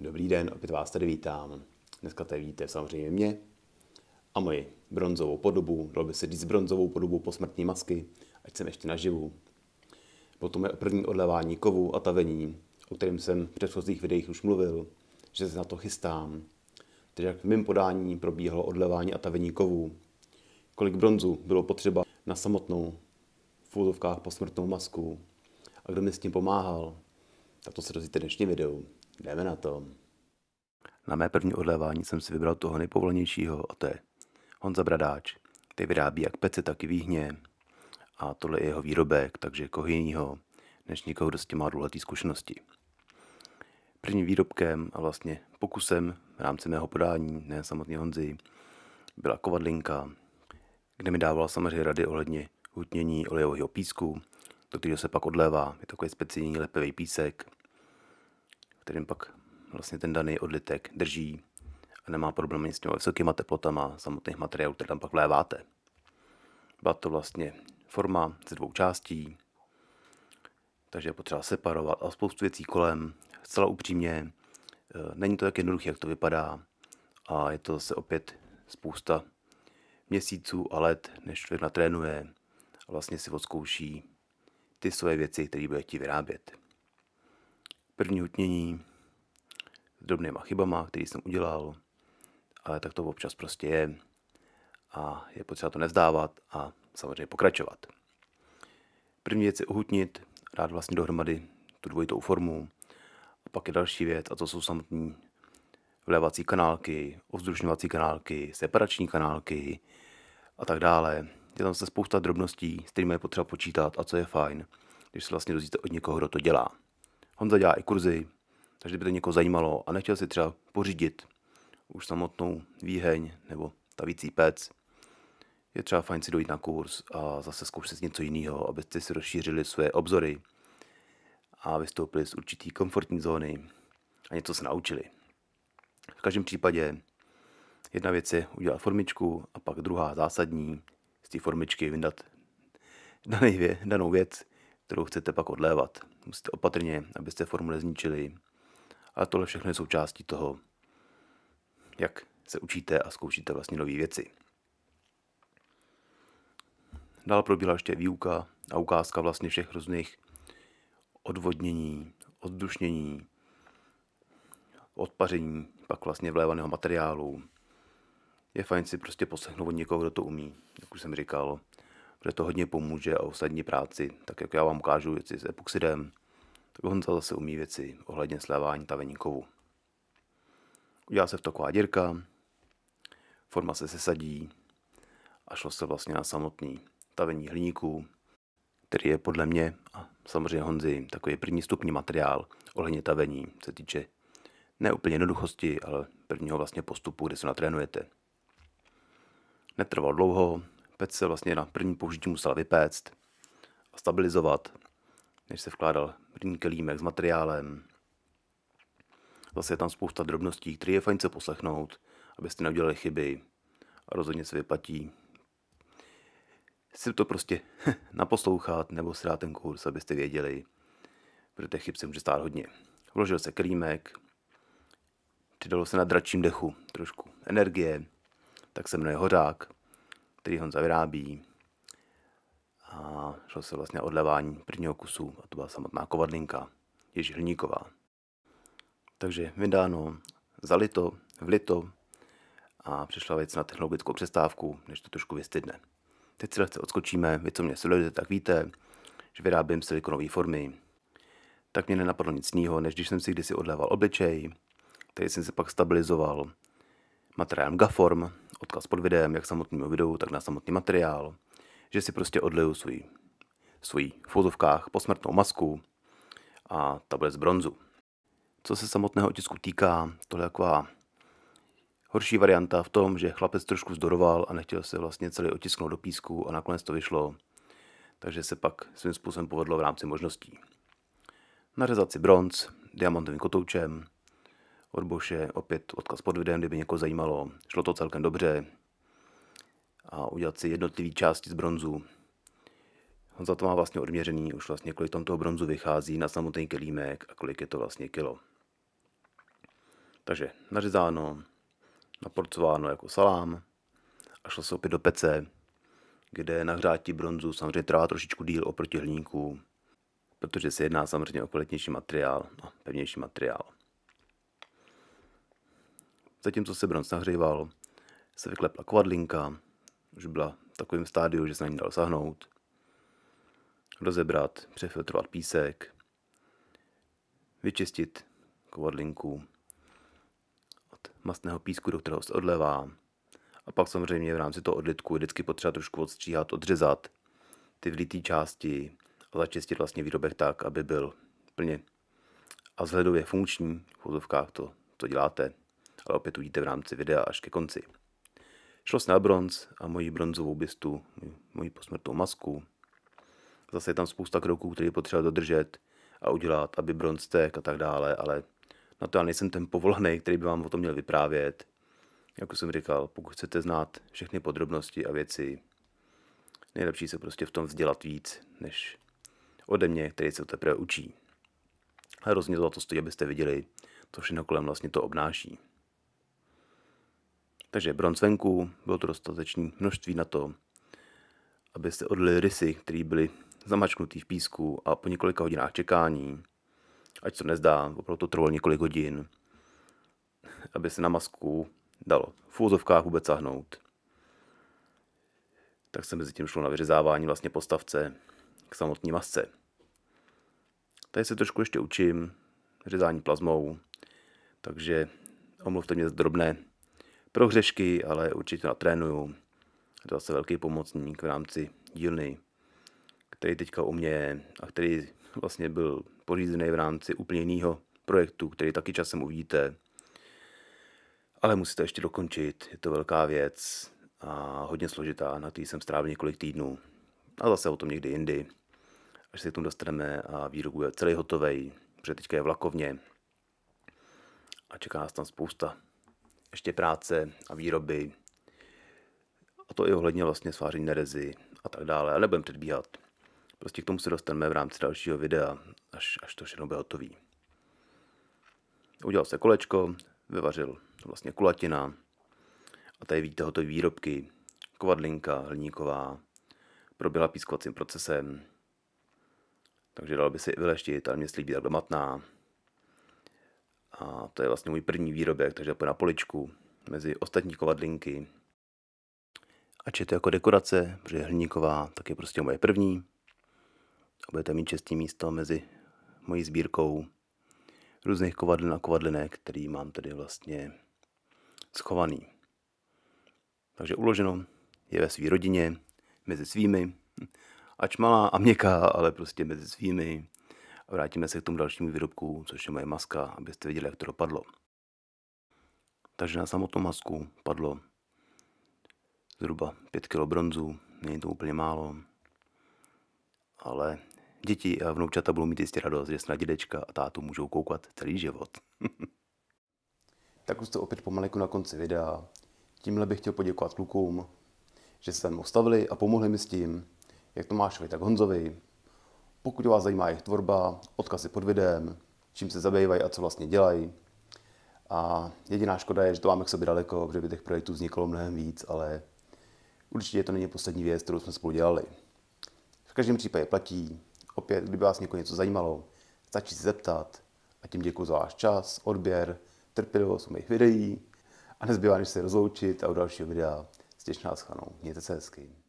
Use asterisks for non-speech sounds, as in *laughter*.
Dobrý den, opět vás tady vítám. Dneska tady vidíte samozřejmě mě a moji bronzovou podobu, dalo by se říct bronzovou podobu posmrtní masky, ať jsem ještě naživu. Potom je první odlevání kovu a tavení, o kterém jsem v předchozích videích už mluvil, že se na to chystám. Takže jak v mém podání probíhalo odlevání a tavení kovu. Kolik bronzu bylo potřeba na samotnou v po posmrtnou masku a kdo mi s tím pomáhal, tak to se dozvíte dnešní videu. Jdeme na to. Na mé první odlévání jsem si vybral toho nejpovolnějšího, a to je Honza Bradáč. Ty vyrábí jak pece, tak i výhně. A tohle je jeho výrobek, takže koho jako jiného, než někoho, kdo s tím má dlouhletý zkušenosti. Prvním výrobkem a vlastně pokusem v rámci mého podání, ne samotný Honzi, byla kovadlinka, kde mi dávala samozřejmě rady ohledně hutnění olejového písku, do kterého se pak odlévá. Je takový speciální lepivý písek, kterým pak vlastně ten daný odlitek drží a nemá problémy s těmi vysokýma teplotama samotných materiálů, které tam pak vléváte. Byla to vlastně forma ze dvou částí, takže je potřeba separovat a spoustu věcí kolem. Zcela upřímně, eh, není to tak jednoduché, jak to vypadá a je to zase opět spousta měsíců a let, než člověk natrénuje a vlastně si odzkouší ty svoje věci, které bude chtít vyrábět první hutnění s drobnýma chybama, který jsem udělal, ale tak to občas prostě je a je potřeba to nevzdávat a samozřejmě pokračovat. První věc je uhutnit, rád vlastně dohromady tu dvojitou formu. A pak je další věc a to jsou samotní vlevací kanálky, ovzdušňovací kanálky, separační kanálky a tak dále. Je tam se spousta drobností, s kterými je potřeba počítat a co je fajn, když se vlastně dozvíte od někoho, kdo to dělá. Honza dělá i kurzy, takže kdyby to někoho zajímalo a nechtěl si třeba pořídit už samotnou výheň nebo tavící pec, je třeba fajn si dojít na kurz a zase zkoušet něco jiného, abyste si rozšířili své obzory a vystoupili z určitý komfortní zóny a něco se naučili. V každém případě jedna věc je udělat formičku a pak druhá zásadní z té formičky vydat danou věc, kterou chcete pak odlévat musíte opatrně, abyste formu nezničili. A tohle všechno je součástí toho, jak se učíte a zkoušíte vlastně nové věci. Dál probíhala ještě výuka a ukázka vlastně všech různých odvodnění, oddušnění, odpaření, pak vlastně vlévaného materiálu. Je fajn si prostě poslechnout od někoho, kdo to umí, jak už jsem říkal protože to hodně pomůže a ostatní práci, tak jak já vám ukážu věci s epoxidem, tak on zase umí věci ohledně slévání taveníkovu. Udělá se v taková děrka, forma se sesadí a šlo se vlastně na samotný tavení hliníku, který je podle mě a samozřejmě Honzi takový první stupní materiál ohledně tavení, se týče ne úplně jednoduchosti, ale prvního vlastně postupu, kde se natrénujete. Netrval dlouho, Pec se vlastně na první použití musel vypéct a stabilizovat, než se vkládal první kelímek s materiálem. Zase je tam spousta drobností, které je fajn se poslechnout, abyste neudělali chyby a rozhodně se vyplatí si to prostě *laughs* naposlouchat nebo si dát ten kurz, abyste věděli, protože těch chyb se může stát hodně. Vložil se kelímek, přidalo se na dračím dechu trošku energie, tak se jmenuje hořák který Honza vyrábí. A šlo se vlastně odlevání prvního kusu a to byla samotná kovadlinka Ježí Hlníková. Takže vydáno, zalito, vlito a přišla věc na technologickou přestávku, než to trošku vystydne. Teď si lehce odskočíme, vy co mě sledujete, tak víte, že vyrábím silikonové formy. Tak mě nenapadlo nic jiného, než když jsem si kdysi odléval obličej, který jsem se pak stabilizoval materiálem Gaform, odkaz pod videem, jak samotným videu, tak na samotný materiál, že si prostě odliju svůj, svůj v fotovkách posmrtnou masku a ta bude z bronzu. Co se samotného otisku týká, tohle je taková horší varianta v tom, že chlapec trošku zdoroval a nechtěl se vlastně celý otisknout do písku a nakonec to vyšlo, takže se pak svým způsobem povedlo v rámci možností. Nařezat si bronz diamantovým kotoučem, od Boše. Opět odkaz pod videem, kdyby někoho zajímalo. Šlo to celkem dobře. A udělat si jednotlivé části z bronzu. On za to má vlastně odměřený už vlastně, kolik tam toho bronzu vychází na samotný kelímek a kolik je to vlastně kilo. Takže nařezáno, naporcováno jako salám a šlo se opět do pece, kde nahřátí bronzu samozřejmě trvá trošičku díl oproti hliníku, protože se jedná samozřejmě o kvalitnější materiál a no, pevnější materiál. Zatímco se bronz nahříval, se vyklepla kvadlinka, už byla v takovém stádiu, že se na ní dal sahnout, rozebrat, přefiltrovat písek, vyčistit kvadlinku od mastného písku, do kterého se odlevá. A pak samozřejmě v rámci toho odlitku je vždycky potřeba trošku odstříhat, odřezat ty vlitý části a začistit vlastně výrobek tak, aby byl plně a vzhledově funkční. V to, to děláte ale opět uvidíte v rámci videa až ke konci. Šlo se na bronz a moji bronzovou bistu, moji posmrtnou masku. Zase je tam spousta kroků, které je potřeba dodržet a udělat, aby bronz tek a tak dále, ale na to já nejsem ten povolaný, který by vám o tom měl vyprávět. Jako jsem říkal, pokud chcete znát všechny podrobnosti a věci, nejlepší se prostě v tom vzdělat víc, než ode mě, který se teprve učí. A hrozně to za to stojí, abyste viděli, co všechno kolem vlastně to obnáší. Takže bronz venku, bylo to dostatečné množství na to, aby se odlili rysy, které byly zamačknutý v písku a po několika hodinách čekání, ať se nezdá, opravdu to trvalo několik hodin, aby se na masku dalo v úzovkách vůbec sahnout. Tak se mezi tím šlo na vyřezávání vlastně postavce k samotné masce. Tady se trošku ještě učím řezání plazmou, takže omluvte mě za drobné pro hřešky, ale určitě na natrénuju. Je to zase velký pomocník v rámci dílny, který teďka u mě je a který vlastně byl pořízený v rámci úplně jiného projektu, který taky časem uvidíte. Ale musíte ještě dokončit, je to velká věc a hodně složitá, na který jsem strávil několik týdnů. A zase o tom někdy jindy, až se k tomu dostaneme a výrobu je celý hotový, protože teďka je vlakovně a čeká nás tam spousta ještě práce a výroby, a to i ohledně vlastně sváření nerezy a tak dále, ale nebudeme předbíhat. Prostě k tomu se dostaneme v rámci dalšího videa, až, až to všechno bude hotový. Udělal se kolečko, vyvařil vlastně kulatina a tady vidíte hotové výrobky, kovadlinka hliníková, proběhla pískovacím procesem, takže dalo by se i vyleštit, ale mě slíbí takhle matná, a to je vlastně můj první výrobek, takže na poličku mezi ostatní kovadlinky. Ač je to jako dekorace, protože je hliníková, tak je prostě moje první. A budete mít čestní místo mezi mojí sbírkou různých kovadlin a kovadlinek, který mám tady vlastně schovaný. Takže uloženo je ve své rodině, mezi svými, ač malá a měkká, ale prostě mezi svými a vrátíme se k tomu dalšímu výrobku, což je moje maska, abyste viděli, jak to dopadlo. Takže na samotnou masku padlo zhruba 5 kg bronzu, není to úplně málo, ale děti a vnoučata budou mít jistě radost, že snad dědečka a tátu můžou koukat celý život. *laughs* tak už to opět pomalinku na konci videa. Tímhle bych chtěl poděkovat klukům, že se mnou stavili a pomohli mi s tím, jak Tomášovi, tak Honzovi, pokud vás zajímá jejich tvorba, odkazy pod videem, čím se zabývají a co vlastně dělají. A jediná škoda je, že to máme k sobě daleko, protože by těch projektů vzniklo mnohem víc, ale určitě to není poslední věc, kterou jsme spolu dělali. V každém případě platí, opět, kdyby vás někoho něco zajímalo, stačí se zeptat a tím děkuji za váš čas, odběr, trpělivost mých videí a nezbývá, než se rozloučit a u dalšího videa s schanou. Mějte se hezky.